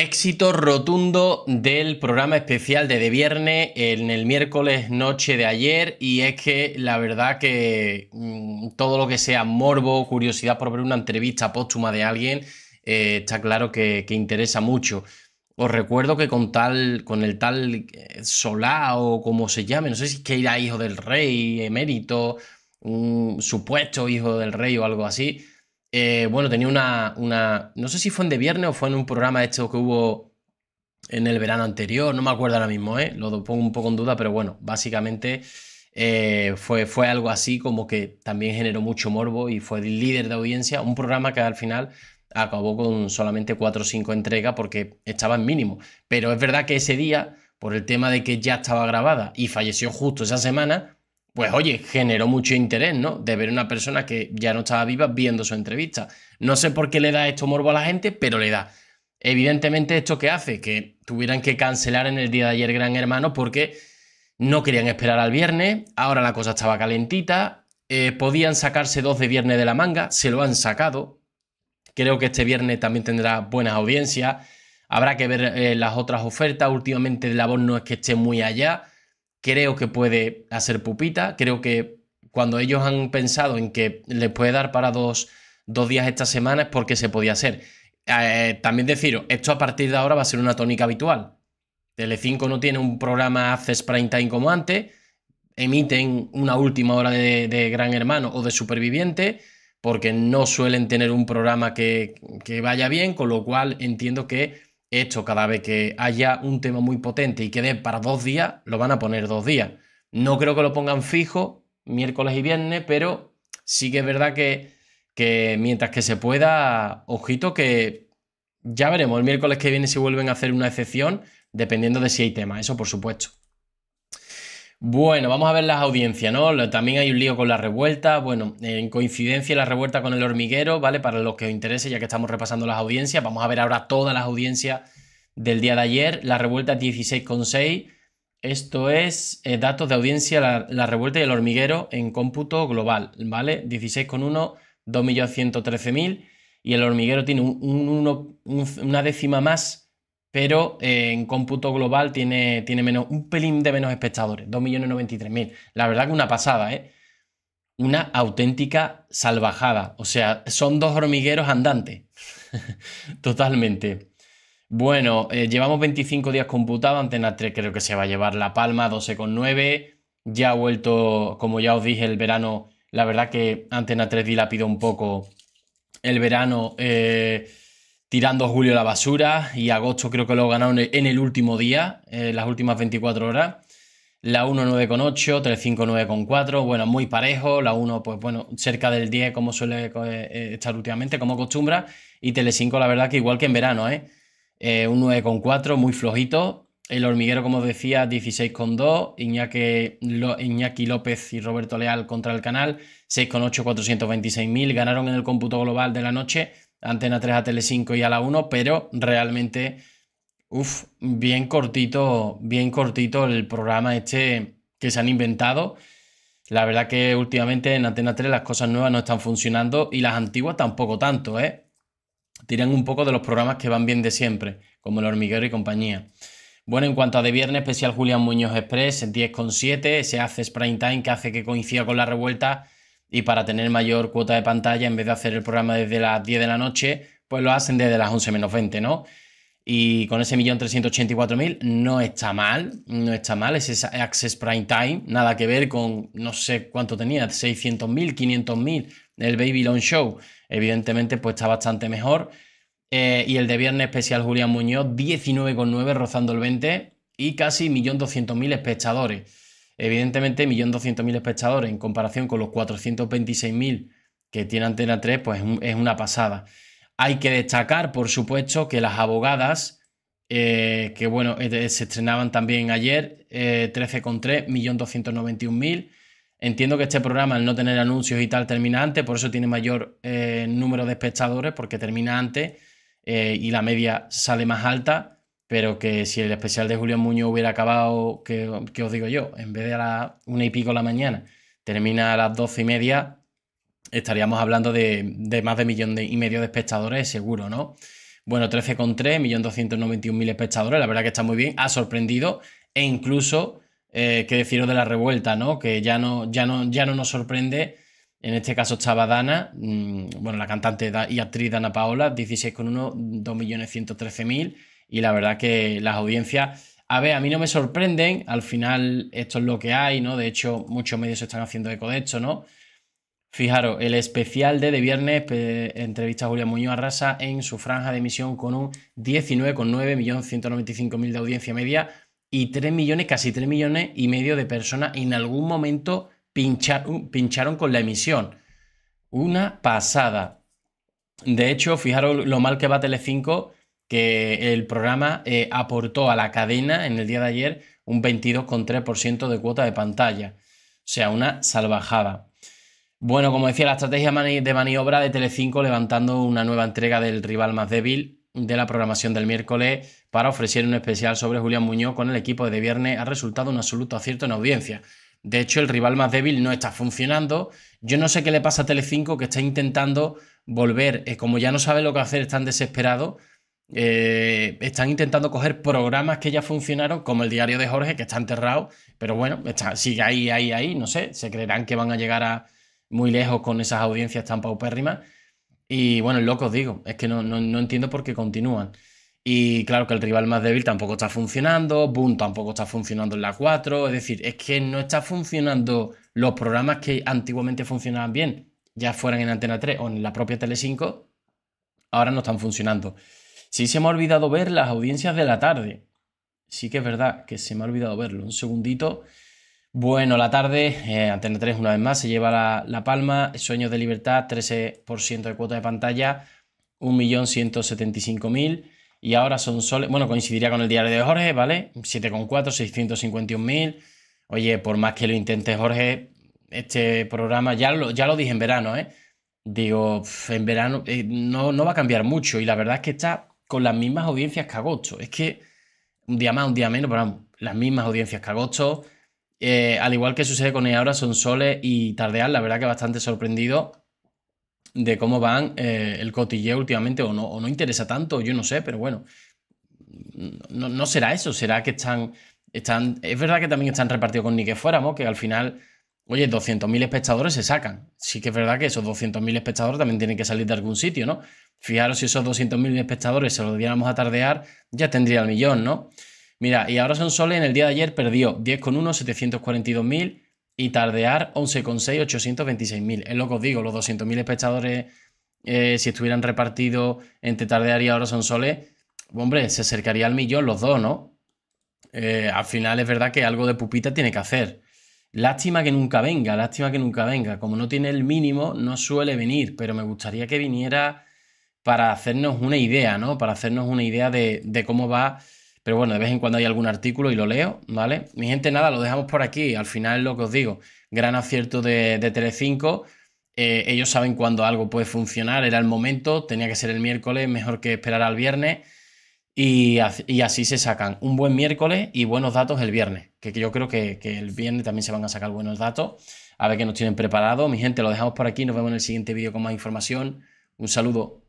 Éxito rotundo del programa especial de de viernes en el miércoles noche de ayer y es que la verdad que mm, todo lo que sea morbo, curiosidad por ver una entrevista póstuma de alguien, eh, está claro que, interesa mucho. Os recuerdo que con tal, con el tal eh, Sola o como se llame, no sé si que era hijo del rey, emérito, supuesto hijo del rey o algo así, eh, bueno, tenía una, una, no sé si fue en de viernes o fue en un programa de este que hubo en el verano anterior, no me acuerdo ahora mismo, ¿eh? lo pongo un poco en duda, pero bueno, básicamente eh, fue, fue algo así como que también generó mucho morbo y fue líder de audiencia, un programa que al final acabó con solamente 4 o 5 entregas porque estaba en mínimo, pero es verdad que ese día, por el tema de que ya estaba grabada y falleció justo esa semana, pues oye, generó mucho interés, ¿no? De ver una persona que ya no estaba viva viendo su entrevista. No sé por qué le da esto morbo a la gente, pero le da. Evidentemente, esto que hace que tuvieran que cancelar en el día de ayer Gran Hermano porque no querían esperar al viernes, ahora la cosa estaba calentita, eh, podían sacarse dos de viernes de la manga, se lo han sacado. Creo que este viernes también tendrá buenas audiencias. Habrá que ver eh, las otras ofertas. Últimamente la voz no es que esté muy allá creo que puede hacer pupita, creo que cuando ellos han pensado en que les puede dar para dos, días esta semana es porque se podía hacer. Eh, también deciros, esto a partir de ahora va a ser una tónica habitual. Telecinco no tiene un programa Access Prime Time como antes, emiten una última hora de, Gran Hermano o de Superviviente, porque no suelen tener un programa que, que vaya bien, con lo cual entiendo que esto cada vez que haya un tema muy potente y quede para dos días, lo van a poner dos días. No creo que lo pongan fijo miércoles y viernes, pero sí que es verdad que, que mientras que se pueda, ojito que ya veremos el miércoles que viene si vuelven a hacer una excepción, dependiendo de si hay tema, eso por supuesto. Bueno, vamos a ver las audiencias, ¿no? También hay un lío con la revuelta. Bueno, en coincidencia la revuelta con el hormiguero, ¿vale? Para los que os interese, ya que estamos repasando las audiencias, vamos a ver ahora todas las audiencias del día de ayer. La revuelta 16,6. Esto es eh, datos de audiencia, la, revuelta y el hormiguero en cómputo global, ¿vale? 16,1, 2.113.000. Y el hormiguero tiene una décima más pero eh, en cómputo global tiene, tiene menos, un pelín de menos espectadores, 2.093.000. La verdad que una pasada, ¿eh? Una auténtica salvajada. O sea, son dos hormigueros andantes. Totalmente. Bueno, eh, llevamos 25 días computado, Antena 3 creo que se va a llevar La Palma 12,9. Ya ha vuelto, como ya os dije, el verano. La verdad que Antena 3 dilapida un poco el verano. Eh, tirando julio la basura y agosto creo que lo ganaron en el último día, en las últimas 24 horas. La 1 9,8, 3,5 9,4, bueno, muy parejo. La 1, pues bueno, cerca del 10 como suele eh, eh, estar últimamente, como acostumbra. Y Tele5, la verdad que igual que en verano, ¿eh? eh un 9,4, muy flojito. El hormiguero, como decía, 16,2. Iñaki, Iñaki López y Roberto Leal contra el canal, 6,8, 426.000. Ganaron en el cómputo global de la noche Antena 3 a Tele5 y a la 1, pero realmente, uff, bien cortito, bien cortito el programa este que se han inventado. La verdad que últimamente en Antena 3 las cosas nuevas no están funcionando y las antiguas tampoco tanto, ¿eh? Tiran un poco de los programas que van bien de siempre, como El Hormiguero y compañía. Bueno, en cuanto a de viernes, especial Julián Muñoz Express, 10,7, se hace Springtime, Time que hace que coincida con la revuelta y para tener mayor cuota de pantalla, en vez de hacer el programa desde las 10 de la noche, pues lo hacen desde las 11 menos 20, ¿no? Y con ese millón mil no está mal, no está mal, es ese Access Prime Time, nada que ver con no sé cuánto tenía, 600.000, 500.000, el Baby Long Show, evidentemente pues está bastante mejor. Eh, y el de viernes especial Julián Muñoz, 19,9 rozando el 20 y casi 1.200.000 espectadores. Evidentemente, 1.200.000 espectadores en comparación con los 426.000 que tiene Antena 3, pues es una pasada. Hay que destacar, por supuesto, que las abogadas, eh, que bueno, eh, se estrenaban también ayer, eh, 13,3, 1.291.000. Entiendo que este programa, al no tener anuncios y tal, termina antes, por eso tiene mayor eh, número de espectadores, porque termina antes y la media sale más alta pero que si el especial de Julián Muñoz hubiera acabado, que, que os digo yo, en vez de a las una y pico de la mañana, termina a las doce y media, estaríamos hablando de, más de millón y medio de espectadores, seguro, ¿no? Bueno, 13,3, mil espectadores, la verdad que está muy bien, ha sorprendido e incluso, eh, qué deciros de la revuelta, ¿no? Que ya no, ya no, ya no nos sorprende. En este caso estaba Dana, mm, bueno, la cantante y actriz Dana Paola, 16,1, 2.113.000 y la verdad que las audiencias... A ver, a mí no me sorprenden, al final esto es lo que hay, ¿no? De hecho, muchos medios están haciendo eco de esto, ¿no? Fijaros, el especial de, de viernes entrevista a Julia Muñoz Arrasa en su franja de emisión con un millones mil de audiencia media y 3 millones, casi 3 millones y medio de personas en algún momento pincharon con la emisión. Una pasada. De hecho, fijaros lo mal que va Telecinco que el programa eh, aportó a la cadena en el día de ayer un 22,3% de cuota de pantalla. O sea, una salvajada. Bueno, como decía, la estrategia de maniobra de Telecinco levantando una nueva entrega del rival más débil de la programación del miércoles para ofrecer un especial sobre Julián Muñoz con el equipo de viernes ha resultado un absoluto acierto en audiencia. De hecho, el rival más débil no está funcionando. Yo no sé qué le pasa a Telecinco que está intentando volver, como ya no sabe lo que hacer, están desesperados, eh, están intentando coger programas que ya funcionaron, como el diario de Jorge, que está enterrado, pero bueno, sigue ahí, ahí, ahí, no sé, se creerán que van a llegar a muy lejos con esas audiencias tan paupérrimas. Y bueno, locos digo, es que no, entiendo por qué continúan. Y claro que el rival más débil tampoco está funcionando, Boom tampoco está funcionando en la 4, es decir, es que no está funcionando los programas que antiguamente funcionaban bien, ya fueran en Antena 3 o en la propia Tele 5, ahora no están funcionando. Sí se me ha olvidado ver las audiencias de la tarde. Sí que es verdad que se me ha olvidado verlo. Un segundito. Bueno, la tarde, eh, Antena 3 una vez más se lleva la, palma, Sueños de Libertad, 13% de cuota de pantalla, 1.175.000 y ahora son soles, bueno, coincidiría con el diario de Jorge, ¿vale? 7,4, 651.000. Oye, por más que lo intente Jorge, este programa, ya lo, ya lo dije en verano, ¿eh? Digo, en verano eh, no, no va a cambiar mucho y la verdad es que está con las mismas audiencias que agosto. Es que un día más, un día menos, pero las mismas audiencias que agosto. Eh, al igual que sucede con ahora, son soles y tardear, la verdad que bastante sorprendido de cómo van eh, el cotilleo últimamente, o no, o no interesa tanto, yo no sé, pero bueno, no, será eso, será que están, están, es verdad que también están repartidos con ni que fuéramos, que al final oye, 200.000 espectadores se sacan. Sí que es verdad que esos 200.000 espectadores también tienen que salir de algún sitio, ¿no? Fijaros, si esos 200.000 espectadores se los diéramos a tardear, ya tendría el millón, ¿no? Mira, y ahora son soles en el día de ayer perdió 10,1, 742.000 y tardear 11,6, 826.000. Es lo que os digo, los 200.000 espectadores, eh, si estuvieran repartidos entre tardear y ahora son soles, hombre, se acercaría al millón los dos, ¿no? Eh, al final es verdad que algo de pupita tiene que hacer. Lástima que nunca venga, lástima que nunca venga. Como no tiene el mínimo, no suele venir, pero me gustaría que viniera para hacernos una idea, ¿no? Para hacernos una idea de, cómo va. Pero bueno, de vez en cuando hay algún artículo y lo leo, ¿vale? Mi gente, nada, lo dejamos por aquí. Al final lo que os digo. Gran acierto de, Telecinco. Eh, ellos saben cuando algo puede funcionar, era el momento, tenía que ser el miércoles, mejor que esperar al viernes. Y, así se sacan un buen miércoles y buenos datos el viernes, que yo creo que, que el viernes también se van a sacar buenos datos. A ver qué nos tienen preparado. Mi gente, lo dejamos por aquí. Nos vemos en el siguiente vídeo con más información. Un saludo.